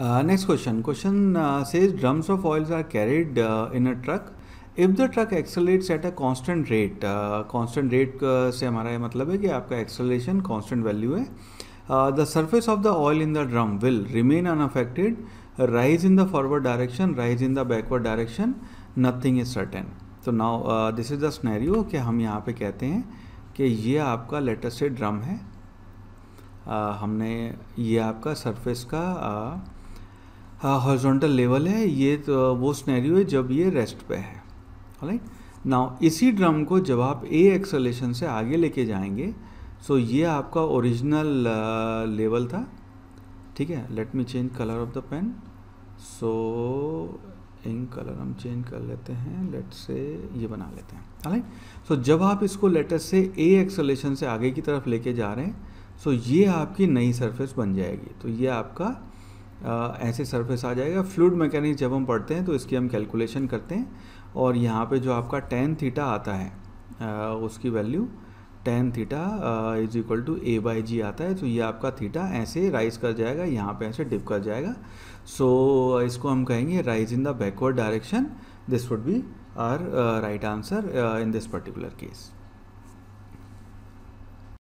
next question question says drums of oils are carried in a truck if the truck accelerates at a constant rate constant rate से हमारा ये मतलब है कि आपका acceleration constant value है the surface of the oil in the drum will remain unaffected rise in the forward direction rise in the backward direction nothing is certain तो now this is the scenario कि हम यहाँ पे कहते हैं कि ये आपका लेटेस्ट ड्रम है uh, हमने ये आपका सरफेस का uh, हॉर्जोंटल हाँ, लेवल है ये तो वो स्नैरियो है जब ये रेस्ट पे है राइट नाउ इसी ड्रम को जब आप ए एक्सलेशन से आगे लेके जाएंगे सो so ये आपका ओरिजिनल लेवल uh, था ठीक है let me change colour of the pen so in colour हम चेंज कर लेते हैं लेट से ये बना लेते हैं राइट सो so जब आप इसको लेटर से ए एक्सलेशन से आगे की तरफ लेके जा रहे हैं सो so ये आपकी नई सरफेस बन जाएगी तो ये आपका ऐसे सरफेस आ जाएगा फ्लूड मैकेनिक्स जब हम पढ़ते हैं तो इसकी हम कैलकुलेशन करते हैं और यहाँ पे जो आपका टेन थीटा आता है आ, उसकी value tan theta is equal to A by G आता है तो ये आपका थीटा ऐसे राइज कर जाएगा यहाँ पे ऐसे डिप कर जाएगा सो so, इसको हम कहेंगे rise in the backward direction this would be our right answer in this particular case